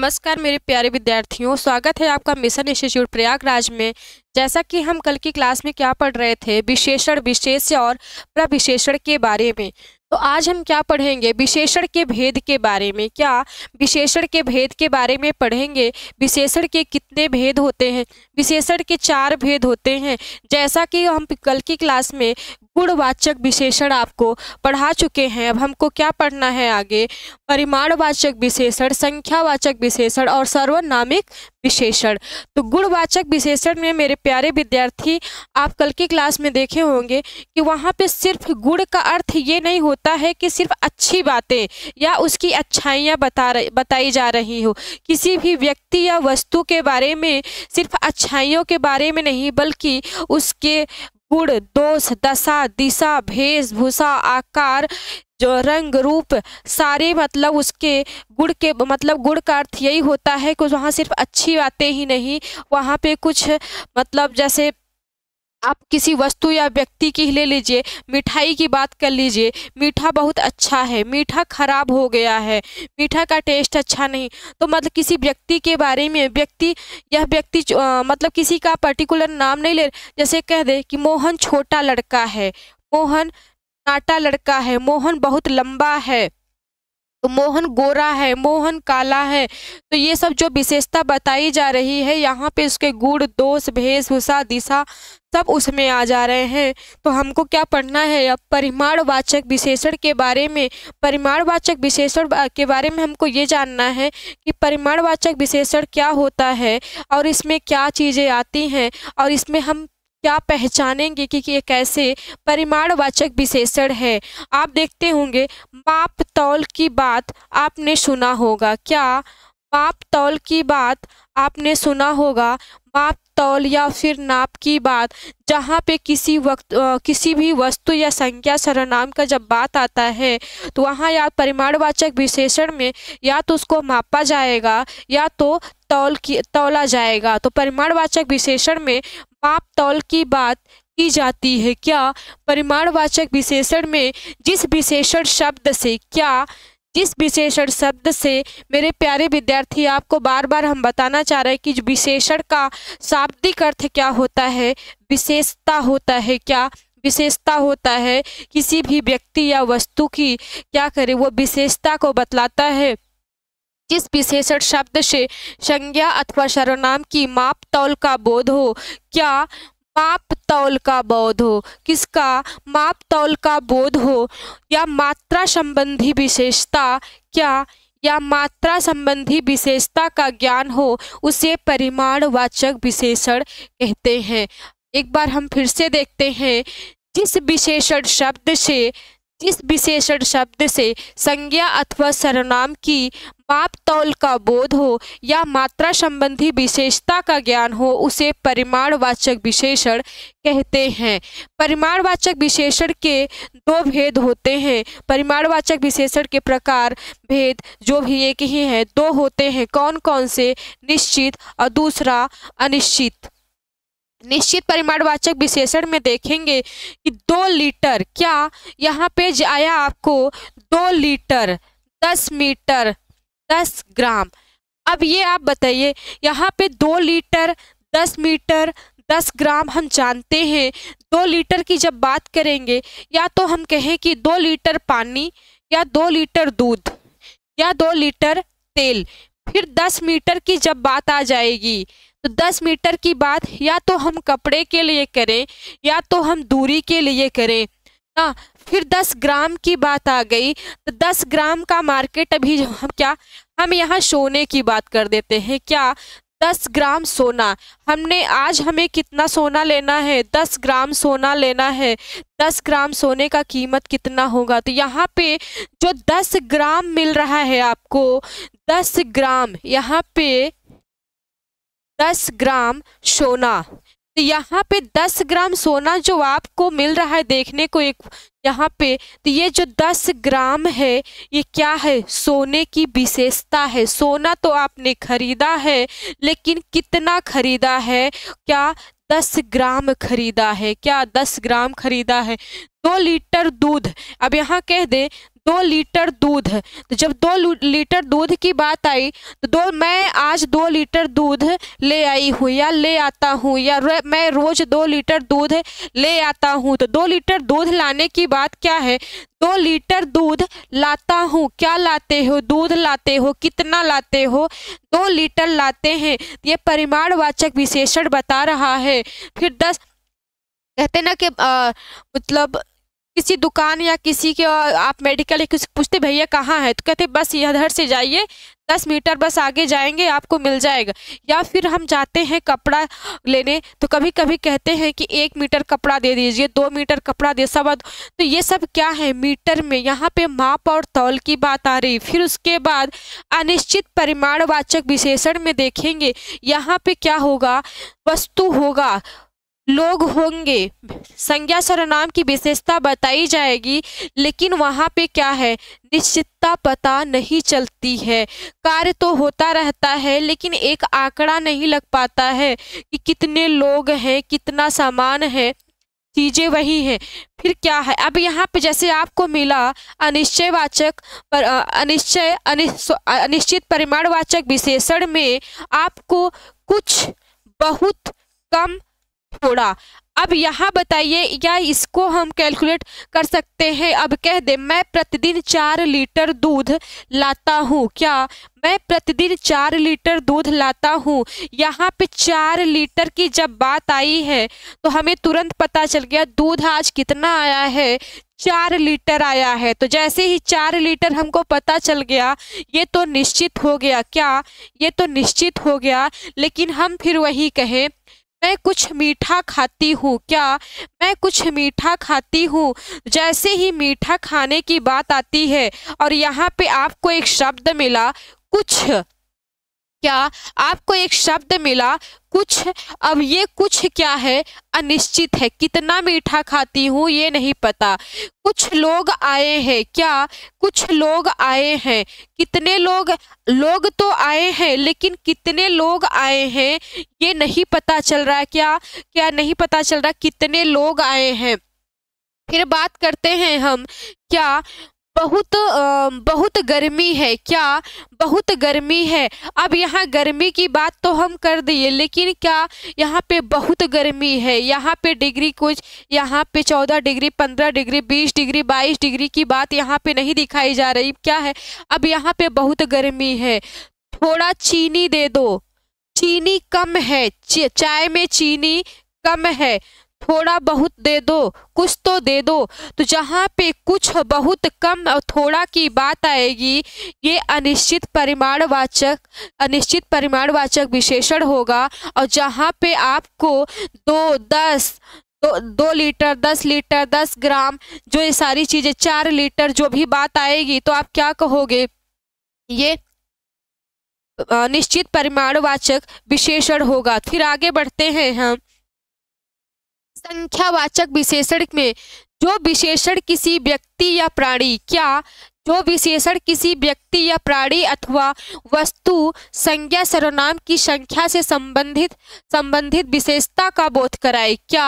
नमस्कार मेरे प्यारे विद्यार्थियों स्वागत है आपका मिशन इंस्टीट्यूट प्रयागराज में जैसा कि हम कल की क्लास में क्या पढ़ रहे थे विशेषण विशेष और प्रविशेषण के बारे में तो आज हम क्या पढ़ेंगे विशेषण के भेद के बारे में क्या विशेषण के भेद के बारे में पढ़ेंगे विशेषण के कितने भेद होते हैं विशेषण के चार भेद होते हैं जैसा कि हम कल की क्लास में गुणवाचक विशेषण आपको पढ़ा चुके हैं अब हमको क्या पढ़ना है आगे परिमाणवाचक विशेषण संख्यावाचक विशेषण और सर्वनामिक विशेषण तो गुणवाचक विशेषण में मेरे प्यारे विद्यार्थी आप कल की क्लास में देखे होंगे कि वहाँ पे सिर्फ गुण का अर्थ ये नहीं होता है कि सिर्फ अच्छी बातें या उसकी अच्छाइयाँ बता बताई जा रही हो किसी भी व्यक्ति या वस्तु के बारे में सिर्फ अच्छाइयों के बारे में नहीं बल्कि उसके गुण दोष दशा दिशा भूषा आकार जो रंग रूप सारे मतलब उसके गुड़ के मतलब गुड़ का अर्थ यही होता है कि वहाँ सिर्फ अच्छी बातें ही नहीं वहाँ पे कुछ मतलब जैसे आप किसी वस्तु या व्यक्ति की ले लीजिए मिठाई की बात कर लीजिए मीठा बहुत अच्छा है मीठा खराब हो गया है मीठा का टेस्ट अच्छा नहीं तो मतलब किसी व्यक्ति के बारे में व्यक्ति यह व्यक्ति मतलब किसी का पर्टिकुलर नाम नहीं ले जैसे कह दे कि मोहन छोटा लड़का है मोहन नाटा लड़का है मोहन बहुत लंबा है तो मोहन गोरा है मोहन काला है तो ये सब जो विशेषता बताई जा रही है यहाँ पे उसके गुण दोष भूषा दिशा सब उसमें आ जा रहे हैं तो हमको क्या पढ़ना है अब परिमाणवाचक विशेषण के बारे में परिमाणवाचक विशेषण के बारे में हमको ये जानना है कि परिमाणवाचक विशेषण क्या होता है और इसमें क्या चीज़ें आती हैं और इसमें हम क्या पहचानेंगे कि, ये कैसे परिमाणवाचक विशेषण है आप देखते होंगे माप तौल की बात आपने सुना होगा क्या माप तौल की बात आपने सुना होगा माप तौल या फिर नाप की बात जहाँ पे किसी वक्त आ, किसी भी वस्तु या संख्या सर्वनाम का जब बात आता है तो वहाँ या परिमाणवाचक विशेषण में या तो उसको मापा जाएगा या तो तौल की तौला जाएगा तो परिमाणवाचक विशेषण में माप तौल की बात की जाती है क्या परिमाणवाचक विशेषण में जिस विशेषण शब्द से क्या जिस विशेषण शब्द से मेरे प्यारे विद्यार्थी आपको बार बार हम बताना चाह रहे हैं कि विशेषण का शाब्दिक अर्थ क्या होता है विशेषता होता है क्या विशेषता होता है किसी भी व्यक्ति या वस्तु की क्या करे वो विशेषता को बतलाता है जिस विशेषण शब्द से संज्ञा अथवा सर्वनाम की माप तौल का बोध हो क्या माप तौल का बोध हो किसका माप तौल का बोध हो या मात्रा संबंधी विशेषता क्या या मात्रा संबंधी विशेषता का ज्ञान हो उसे परिमाणवाचक विशेषण कहते हैं एक बार हम फिर से देखते हैं जिस विशेषण शब्द से जिस विशेषण शब्द से संज्ञा अथवा सर्वनाम की माप तौल का बोध हो या मात्रा संबंधी विशेषता का ज्ञान हो उसे परिमाणवाचक विशेषण कहते हैं परिमाणवाचक विशेषण के दो भेद होते हैं परिमाणवाचक विशेषण के प्रकार भेद जो भी एक ही हैं दो होते हैं कौन कौन से निश्चित और दूसरा अनिश्चित निश्चित परिमाणवाचक विशेषण में देखेंगे कि दो लीटर क्या यहाँ पे आया आपको दो लीटर दस मीटर दस ग्राम अब ये आप बताइए यहाँ पे दो लीटर दस मीटर दस ग्राम हम जानते हैं दो लीटर की जब बात करेंगे या तो हम कहें कि दो लीटर पानी या दो लीटर दूध या दो लीटर तेल फिर दस मीटर की जब बात आ जाएगी तो 10 मीटर की बात या तो हम कपड़े के लिए करें या तो हम दूरी के लिए करें ना हाँ, फिर 10 ग्राम की बात आ गई तो 10 ग्राम का मार्केट अभी हम क्या हम यहाँ सोने की बात कर देते हैं क्या दस ग्राम सोना हमने आज हमें कितना सोना लेना है दस ग्राम सोना लेना है दस ग्राम सोने का कीमत कितना होगा तो यहाँ पे जो दस ग्राम मिल रहा है आपको दस ग्राम यहाँ पे दस ग्राम सोना तो यहाँ पे दस ग्राम सोना जो आपको मिल रहा है देखने को एक यहाँ पे तो ये जो दस ग्राम है ये क्या है सोने की विशेषता है सोना तो आपने खरीदा है लेकिन कितना खरीदा है क्या दस ग्राम खरीदा है क्या दस ग्राम खरीदा है दो लीटर दूध अब यहाँ कह दे दो लीटर दूध तो जब दो लीटर दूध की बात आई तो दो मैं आज दो लीटर दूध ले आई हूँ या ले आता हूँ या मैं रोज दो लीटर दूध ले आता हूँ तो दो लीटर दूध लाने की बात क्या है दो लीटर दूध लाता हूँ क्या लाते हो दूध लाते हो कितना लाते हो दो लीटर लाते हैं ये परिमाणवाचक विशेषण बता रहा है फिर दस कहते ना कि मतलब किसी दुकान या किसी के आप मेडिकल या किसी पूछते भैया कहाँ है तो कहते बस इधर से जाइए दस मीटर बस आगे जाएंगे आपको मिल जाएगा या फिर हम जाते हैं कपड़ा लेने तो कभी कभी कहते हैं कि एक मीटर कपड़ा दे दीजिए दो मीटर कपड़ा दे सब तो ये सब क्या है मीटर में यहाँ पे माप और तौल की बात आ रही फिर उसके बाद अनिश्चित परिमाणवाचक विशेषण में देखेंगे यहाँ पे क्या होगा वस्तु होगा लोग होंगे संज्ञा सर्वनाम की विशेषता बताई जाएगी लेकिन वहाँ पे क्या है निश्चितता पता नहीं चलती है कार्य तो होता रहता है लेकिन एक आंकड़ा नहीं लग पाता है कि कितने लोग हैं कितना सामान है चीज़ें वही हैं फिर क्या है अब यहाँ पे जैसे आपको मिला अनिश्चयवाचक पर अनिश्चय अनिश्चित परिमाणवाचक विशेषण में आपको कुछ बहुत कम थोड़ा अब यहाँ बताइए या इसको हम कैलकुलेट कर सकते हैं अब कह दे मैं प्रतिदिन चार लीटर दूध लाता हूँ क्या मैं प्रतिदिन चार लीटर दूध लाता हूँ यहाँ पे चार लीटर की जब बात आई है तो हमें तुरंत पता चल गया दूध आज कितना आया है चार लीटर आया है तो जैसे ही चार लीटर हमको पता चल गया ये तो निश्चित हो गया क्या ये तो निश्चित हो गया लेकिन हम फिर वही कहें मैं कुछ मीठा खाती हूँ क्या मैं कुछ मीठा खाती हूँ जैसे ही मीठा खाने की बात आती है और यहाँ पे आपको एक शब्द मिला कुछ क्या आपको एक शब्द मिला कुछ अब ये कुछ क्या है अनिश्चित है कितना मीठा खाती हूँ ये नहीं पता कुछ लोग आए हैं क्या कुछ लोग आए हैं कितने लोग लोग तो आए हैं लेकिन कितने लोग आए हैं ये नहीं पता चल रहा है क्या क्या नहीं पता चल रहा कितने लोग आए हैं फिर बात करते हैं हम क्या बहुत बहुत गर्मी है क्या बहुत गर्मी है अब यहाँ गर्मी की बात तो हम कर दिए लेकिन क्या यहाँ पे बहुत गर्मी है यहाँ पे डिग्री कुछ यहाँ पे चौदह डिग्री पंद्रह डिग्री बीस डिग्री बाईस डिग्री की बात यहाँ पे नहीं दिखाई जा रही क्या है अब यहाँ पे बहुत गर्मी है थोड़ा चीनी दे दो चीनी कम है चाय में चीनी कम है थोड़ा बहुत दे दो कुछ तो दे दो तो जहाँ पे कुछ बहुत कम और थोड़ा की बात आएगी ये अनिश्चित परिमाणवाचक अनिश्चित परिमाणवाचक विशेषण होगा और जहाँ पे आपको दो दस दो दो लीटर दस लीटर दस ग्राम जो ये सारी चीज़ें चार लीटर जो भी बात आएगी तो आप क्या कहोगे ये निश्चित परिमाणवाचक विशेषण होगा फिर आगे बढ़ते हैं हम संख्यावाचक विशेषण में जो विशेषण किसी व्यक्ति या प्राणी क्या जो विशेषण किसी व्यक्ति या प्राणी अथवा वस्तु संज्ञा सर्वनाम की संख्या से संबंधित संबंधित विशेषता का बोध कराए क्या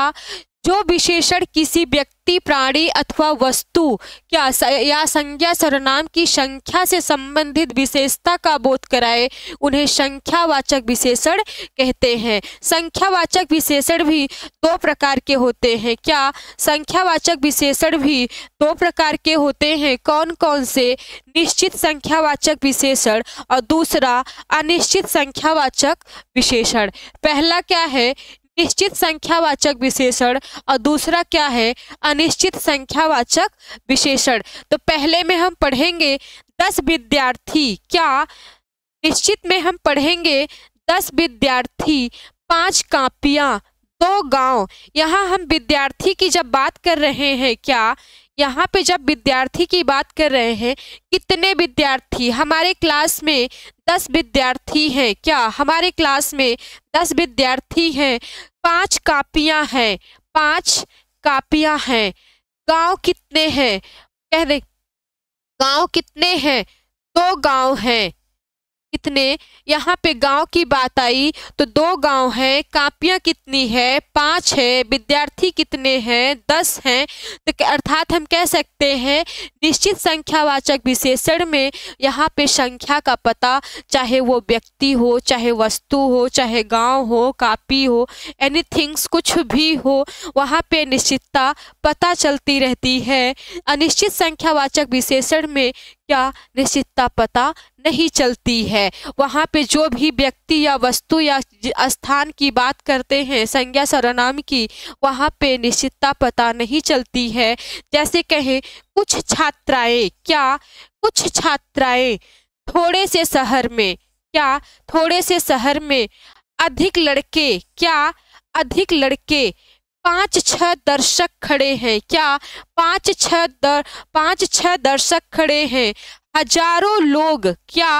जो विशेषण किसी व्यक्ति प्राणी अथवा वस्तु क्या या संज्ञा सर्वनाम की संख्या से संबंधित विशेषता का बोध कराए उन्हें संख्यावाचक विशेषण कहते हैं संख्यावाचक विशेषण भी दो प्रकार के होते हैं क्या संख्यावाचक विशेषण भी दो प्रकार के होते हैं कौन कौन से निश्चित संख्यावाचक विशेषण और दूसरा अनिश्चित संख्यावाचक विशेषण पहला क्या है निश्चित संख्यावाचक विशेषण और दूसरा क्या है अनिश्चित संख्यावाचक विशेषण तो पहले में हम पढ़ेंगे दस विद्यार्थी क्या निश्चित में हम पढ़ेंगे दस विद्यार्थी पांच कापिया दो गांव यहाँ हम विद्यार्थी की जब बात कर रहे हैं क्या यहाँ पे जब विद्यार्थी की बात कर रहे हैं कितने विद्यार्थी हमारे क्लास में दस विद्यार्थी हैं क्या हमारे क्लास में दस विद्यार्थी हैं पांच कापियाँ हैं पांच कापियाँ हैं गांव कितने हैं कह दे गांव कितने हैं दो गांव हैं कितने यहाँ पे गांव की बात आई तो दो गांव हैं कापियाँ कितनी है पाँच है विद्यार्थी कितने हैं दस हैं तो अर्थात हम कह सकते हैं निश्चित संख्यावाचक विशेषण में यहाँ पे संख्या का पता चाहे वो व्यक्ति हो चाहे वस्तु हो चाहे गांव हो कापी हो एनी थिंग्स कुछ भी हो वहाँ पे निश्चितता पता चलती रहती है अनिश्चित संख्यावाचक विशेषण में क्या निश्चितता पता नहीं चलती है वहाँ पे जो भी व्यक्ति या वस्तु या स्थान की बात करते हैं संज्ञा सरनाम की वहाँ पे निश्चितता पता नहीं चलती है जैसे कहें कुछ छात्राएं क्या कुछ छात्राएं थोड़े से शहर में क्या थोड़े से शहर में अधिक लड़के क्या अधिक लड़के पाँच छह दर्शक खड़े हैं क्या पाँच छह दर पांच छः दर्शक खड़े हैं हजारों लोग क्या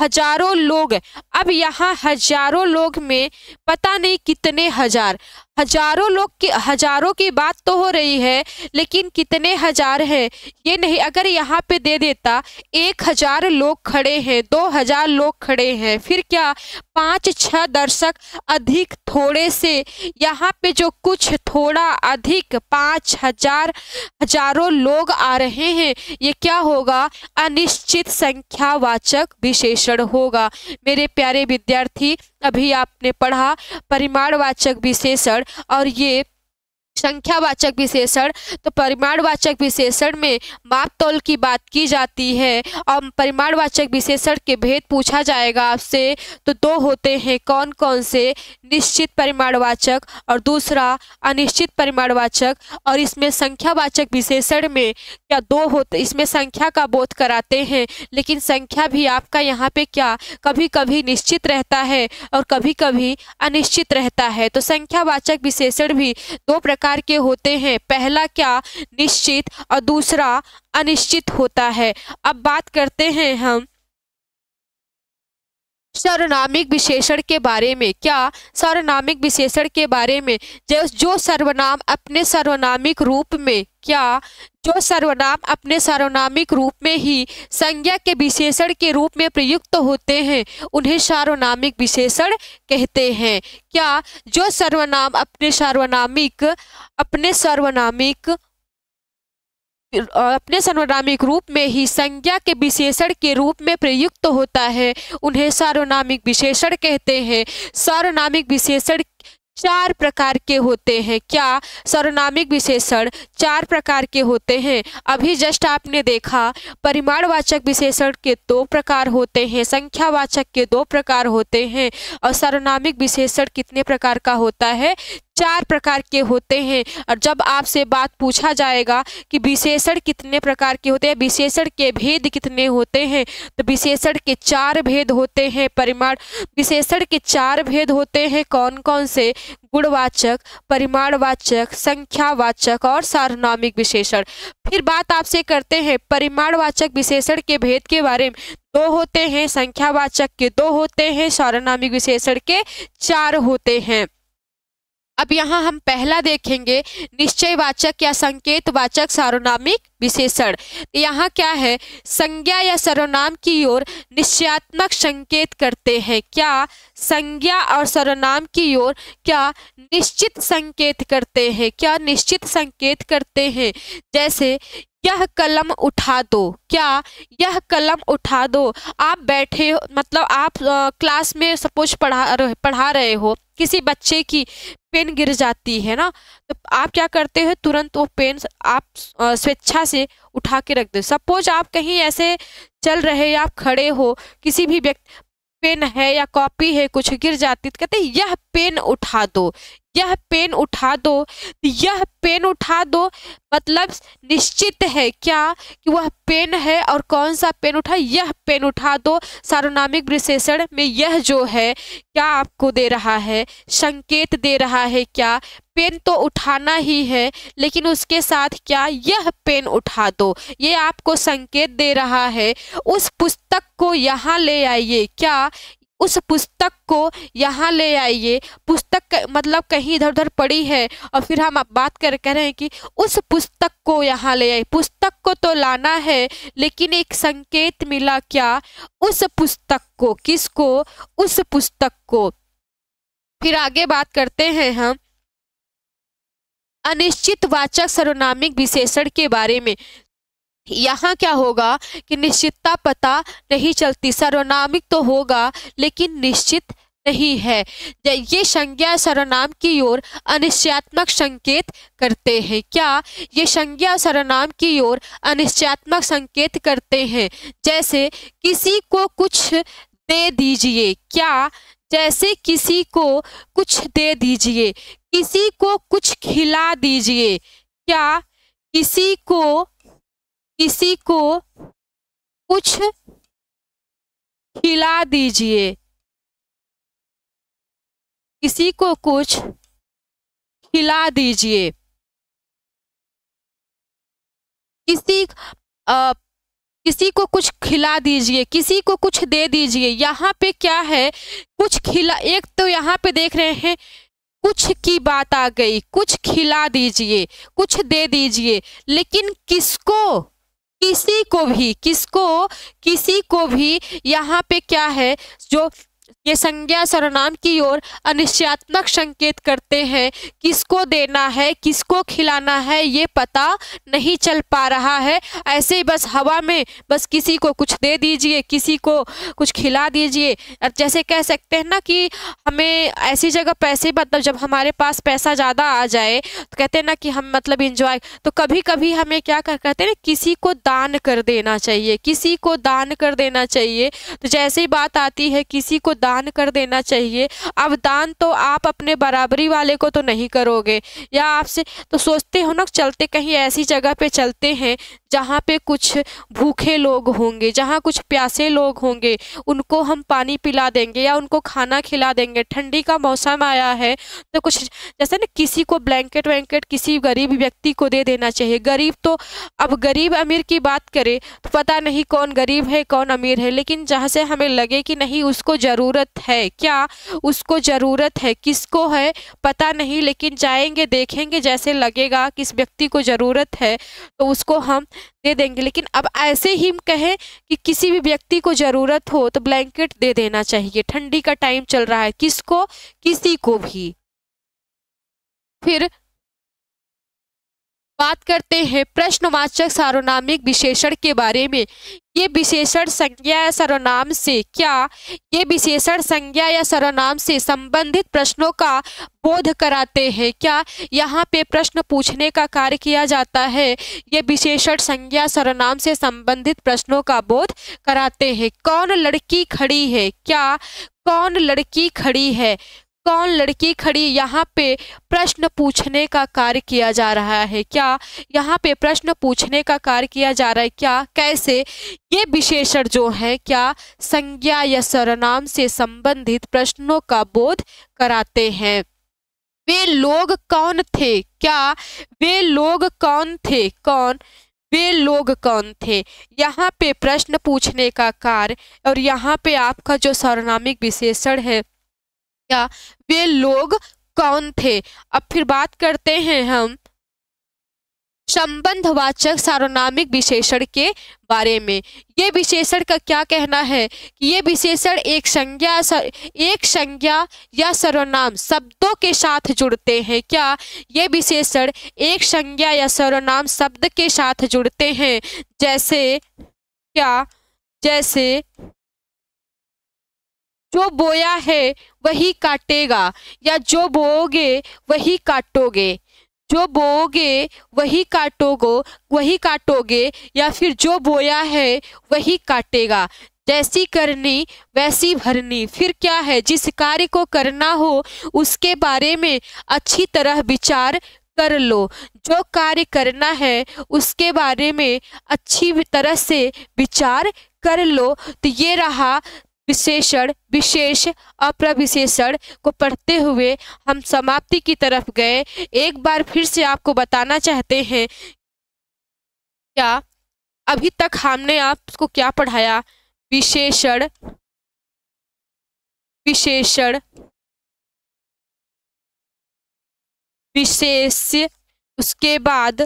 हजारों लोग अब यहाँ हजारों लोग में पता नहीं कितने हजार हजारों लोग की हजारों की बात तो हो रही है लेकिन कितने हजार हैं ये नहीं अगर यहाँ पे दे देता एक हजार लोग खड़े हैं दो हजार लोग खड़े हैं फिर क्या पाँच छः दर्शक अधिक थोड़े से यहाँ पे जो कुछ थोड़ा अधिक पाँच हजार हजारों लोग आ रहे हैं ये क्या होगा अनिश्चित संख्यावाचक विशेषण होगा मेरे प्यारे विद्यार्थी अभी आपने पढ़ा परिमाणवाचक विशेषण और ये संख्यावाचक विशेषण तो परिमाणवाचक विशेषण में माप तोल की बात की जाती है और परिमाणवाचक विशेषण के भेद पूछा जाएगा आपसे तो दो होते हैं कौन कौन से निश्चित परिमाणवाचक और दूसरा अनिश्चित परिमाणवाचक और इसमें संख्यावाचक विशेषण में क्या दो होते इसमें संख्या का बोध कराते हैं लेकिन संख्या भी आपका यहाँ पे क्या कभी कभी निश्चित रहता है और कभी कभी अनिश्चित रहता है तो संख्यावाचक विशेषण भी दो प्रकार प्रकार के होते हैं पहला क्या निश्चित और दूसरा अनिश्चित होता है अब बात करते हैं हम सर्वनामिक विशेषण के बारे में क्या सर्वनामिक विशेषण के बारे में जो सर्वनाम अपने सर्वनामिक रूप में क्या जो सर्वनाम अपने सर्वनामिक रूप में ही संज्ञा के विशेषण के रूप में प्रयुक्त होते हैं उन्हें सार्वनामिक विशेषण कहते हैं क्या जो सर्वनाम अपने सार्वनामिक अपने सर्वनामिक अपने सर्वनामिक रूप में ही संज्ञा के विशेषण के रूप में प्रयुक्त तो होता है उन्हें सार्वनामिक विशेषण कहते हैं सार्वनामिक विशेषण चार प्रकार के होते हैं क्या सर्वनामिक विशेषण चार प्रकार के होते हैं अभी जस्ट आपने देखा परिमाणवाचक विशेषण के दो प्रकार होते हैं संख्यावाचक के दो प्रकार होते हैं और सर्वनामिक विशेषण कितने प्रकार का होता है चार प्रकार के होते हैं और जब आपसे बात पूछा जाएगा कि विशेषण कितने प्रकार के होते हैं विशेषण के भेद कितने होते हैं तो विशेषण के चार भेद होते हैं परिमाण विशेषण के चार भेद होते हैं कौन कौन से गुणवाचक परिमाणवाचक संख्यावाचक और सार्वनामिक विशेषण फिर बात आपसे करते हैं परिमाणवाचक विशेषण के भेद के बारे में दो होते हैं संख्यावाचक के दो होते हैं सार्वनामिक विशेषण के चार होते हैं अब यहाँ हम पहला देखेंगे निश्चयवाचक या संकेतवाचक सार्वनामिक विशेषण यहाँ क्या है संज्ञा या सर्वनाम की ओर निश्चयात्मक संकेत करते हैं क्या संज्ञा और सर्वनाम की ओर क्या निश्चित संकेत करते हैं क्या निश्चित संकेत करते हैं जैसे यह कलम उठा दो क्या यह कलम उठा दो आप बैठे मतलब आप आ, क्लास में सपोज पढ़ा रहे पढ़ा रहे हो किसी बच्चे की पेन गिर जाती है ना तो आप क्या करते हो तुरंत वो पेन आप स्वेच्छा से उठा के रख दो सपोज आप कहीं ऐसे चल रहे या आप खड़े हो किसी भी व्यक्ति पेन है या कॉपी है कुछ गिर जाती तो कहते यह पेन उठा दो यह पेन उठा दो यह पेन उठा दो मतलब निश्चित है क्या कि वह पेन है और कौन सा पेन उठा यह पेन उठा दो सार्वनामिक विशेषण में यह जो है क्या आपको दे रहा है संकेत दे रहा है क्या पेन तो उठाना ही है लेकिन उसके साथ क्या यह पेन उठा दो ये आपको संकेत दे रहा है उस पुस्तक को यहाँ ले आइए क्या उस पुस्तक को यहाँ ले आइए पुस्तक मतलब कहीं इधर उधर पड़ी है और फिर हम बात कर कह रहे हैं कि उस पुस्तक को यहाँ ले आइए पुस्तक को तो लाना है लेकिन एक संकेत मिला क्या उस पुस्तक को किसको उस पुस्तक को फिर आगे बात करते हैं हम अनिश्चित वाचक सर्वनामिक विशेषण के बारे में यहाँ क्या होगा कि निश्चितता पता नहीं चलती सर्वनामिक तो होगा लेकिन निश्चित नहीं है ये संज्ञा सर्वनाम की ओर अनिश्चयात्मक संकेत करते हैं क्या ये संज्ञा सर्वनाम की ओर अनिश्चयात्मक संकेत करते हैं जैसे किसी को कुछ दे दीजिए क्या जैसे किसी को कुछ दे दीजिए किसी को कुछ खिला दीजिए क्या किसी को किसी को कुछ खिला दीजिए किसी को कुछ खिला दीजिए किसी आ, किसी को कुछ खिला दीजिए किसी को कुछ दे दीजिए यहाँ पे क्या है कुछ खिला एक तो यहाँ पे देख रहे हैं कुछ की बात आ गई कुछ खिला दीजिए कुछ दे दीजिए लेकिन किसको किसी को भी किसको किसी को भी यहाँ पे क्या है जो ये संज्ञा सर्वनाम की ओर अनिश्चयात्मक संकेत करते हैं किसको देना है किसको खिलाना है ये पता नहीं चल पा रहा है ऐसे ही बस हवा में बस किसी को कुछ दे दीजिए किसी को कुछ खिला दीजिए जैसे कह सकते हैं ना कि हमें ऐसी जगह पैसे मतलब जब हमारे पास पैसा ज़्यादा आ जाए तो कहते हैं ना कि हम मतलब इंजॉय तो कभी कभी हमें क्या कर कहते हैं ना किसी को दान कर देना चाहिए किसी को दान कर देना चाहिए तो जैसे ही बात आती है किसी को दान दान कर देना चाहिए अब दान तो आप अपने बराबरी वाले को तो नहीं करोगे या आपसे तो सोचते हो ना चलते कहीं ऐसी जगह पे चलते हैं जहाँ पे कुछ भूखे लोग होंगे जहाँ कुछ प्यासे लोग होंगे उनको हम पानी पिला देंगे या उनको खाना खिला देंगे ठंडी का मौसम आया है तो कुछ जैसे ना किसी को ब्लैंकेट वैंकेट किसी गरीब व्यक्ति को दे देना चाहिए गरीब तो अब गरीब अमीर की बात करें तो पता नहीं कौन गरीब है कौन अमीर है लेकिन जहाँ से हमें लगे कि नहीं उसको ज़रूरत ज़रूरत है क्या उसको ज़रूरत है किसको है पता नहीं लेकिन जाएंगे देखेंगे जैसे लगेगा किस व्यक्ति को ज़रूरत है तो उसको हम दे देंगे लेकिन अब ऐसे ही कहें कि किसी भी व्यक्ति को ज़रूरत हो तो ब्लैंकेट दे देना चाहिए ठंडी का टाइम चल रहा है किसको किसी को भी फिर बात करते हैं प्रश्नवाचक सार्वनामिक विशेषण के बारे में ये विशेषण संज्ञा या सर्वनाम से क्या ये विशेषण संज्ञा या सर्वनाम से संबंधित प्रश्नों का बोध कराते हैं क्या यहाँ पे प्रश्न पूछने का कार्य किया जाता है ये विशेषण संज्ञा सर्वनाम से संबंधित प्रश्नों का बोध कराते हैं कौन लड़की खड़ी है क्या कौन लड़की खड़ी है कौन लड़की खड़ी यहाँ पे प्रश्न पूछने का कार्य किया जा रहा है क्या यहाँ पे प्रश्न पूछने का कार्य किया जा रहा है क्या कैसे ये विशेषण जो है क्या संज्ञा या सर्वनाम से संबंधित प्रश्नों का बोध कराते हैं वे लोग कौन थे क्या वे लोग कौन थे कौन वे लोग कौन थे यहाँ पे प्रश्न पूछने का कार्य और यहाँ पे आपका जो सर्वनामिक विशेषण है या वे लोग कौन थे अब फिर बात करते हैं हम संबंधवाचक सार्वनामिक विशेषण के बारे में ये विशेषण का क्या कहना है कि ये विशेषण एक संज्ञा एक संज्ञा या सर्वनाम शब्दों के साथ जुड़ते हैं क्या ये विशेषण एक संज्ञा या सर्वनाम शब्द के साथ जुड़ते हैं जैसे क्या जैसे जो बोया है वही काटेगा या जो बोओगे वही काटोगे जो बोओगे वही काटोगो वही काटोगे या फिर जो बोया है वही काटेगा जैसी करनी वैसी भरनी फिर क्या है जिस कार्य को करना हो उसके बारे में अच्छी तरह विचार कर लो जो कार्य करना है उसके बारे में अच्छी तरह से विचार कर लो तो ये रहा विशेषण विशेष अप्रविशेषण को पढ़ते हुए हम समाप्ति की तरफ गए एक बार फिर से आपको बताना चाहते हैं क्या अभी तक हमने आपको क्या पढ़ाया विशेषण विशेषण विशेष उसके बाद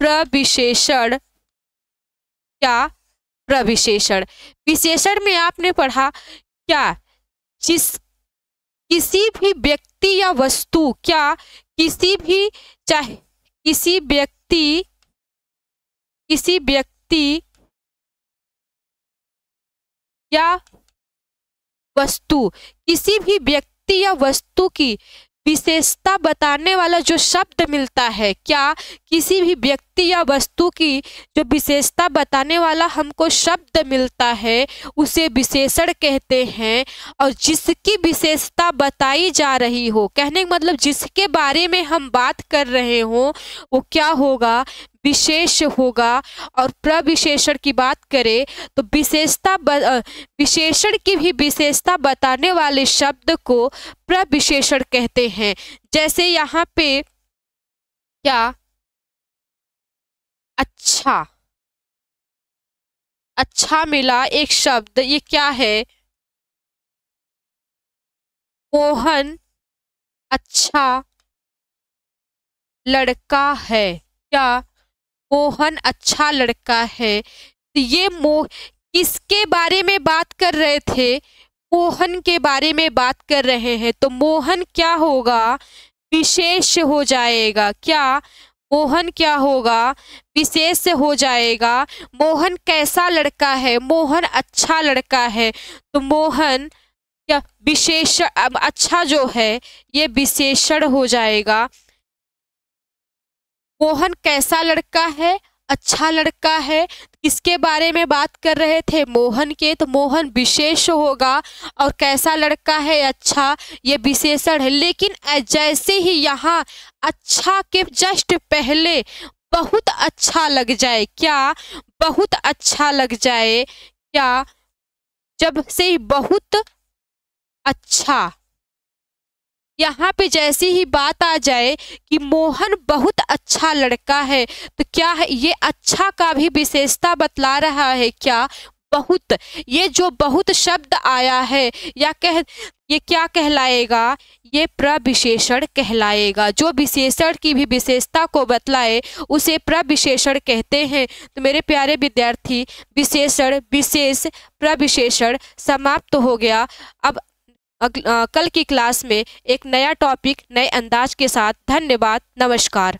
प्रविशेषण क्या प्रविशेषण विशेषण में आपने पढ़ा क्या जिस किसी भी व्यक्ति या वस्तु क्या किसी भी चाहे किसी व्यक्ति किसी व्यक्ति या वस्तु किसी भी व्यक्ति या वस्तु की विशेषता बताने वाला जो शब्द मिलता है क्या किसी भी व्यक्ति या वस्तु की जो विशेषता बताने वाला हमको शब्द मिलता है उसे विशेषण कहते हैं और जिसकी विशेषता बताई जा रही हो कहने का मतलब जिसके बारे में हम बात कर रहे हों वो क्या होगा विशेष होगा और प्रविशेषण की बात करें तो विशेषता विशेषण की भी विशेषता बताने वाले शब्द को प्रविशेषण कहते हैं जैसे यहाँ पे क्या अच्छा अच्छा मिला एक शब्द ये क्या है मोहन अच्छा लड़का है क्या मोहन अच्छा लड़का है तो ये मो किसके बारे में बात कर रहे थे मोहन के बारे में बात कर रहे हैं तो मोहन क्या होगा विशेष हो जाएगा क्या मोहन क्या होगा विशेष हो जाएगा मोहन कैसा लड़का है मोहन अच्छा लड़का है तो मोहन क्या विशेष अच्छा जो है ये विशेषण हो जाएगा मोहन कैसा लड़का है अच्छा लड़का है किसके बारे में बात कर रहे थे मोहन के तो मोहन विशेष होगा और कैसा लड़का है अच्छा ये विशेषण है लेकिन जैसे ही यहाँ अच्छा के जस्ट पहले बहुत अच्छा लग जाए क्या बहुत अच्छा लग जाए क्या जब से बहुत अच्छा यहाँ पे जैसी ही बात आ जाए कि मोहन बहुत अच्छा लड़का है तो क्या है ये अच्छा का भी विशेषता बतला रहा है क्या बहुत ये जो बहुत शब्द आया है या कह ये क्या कहलाएगा ये प्रविशेषण कहलाएगा जो विशेषण की भी विशेषता को बतलाए उसे प्रविशेषण कहते हैं तो मेरे प्यारे विद्यार्थी विशेषण विशेष प्रविशेषण समाप्त हो गया अब कल की क्लास में एक नया टॉपिक नए अंदाज के साथ धन्यवाद नमस्कार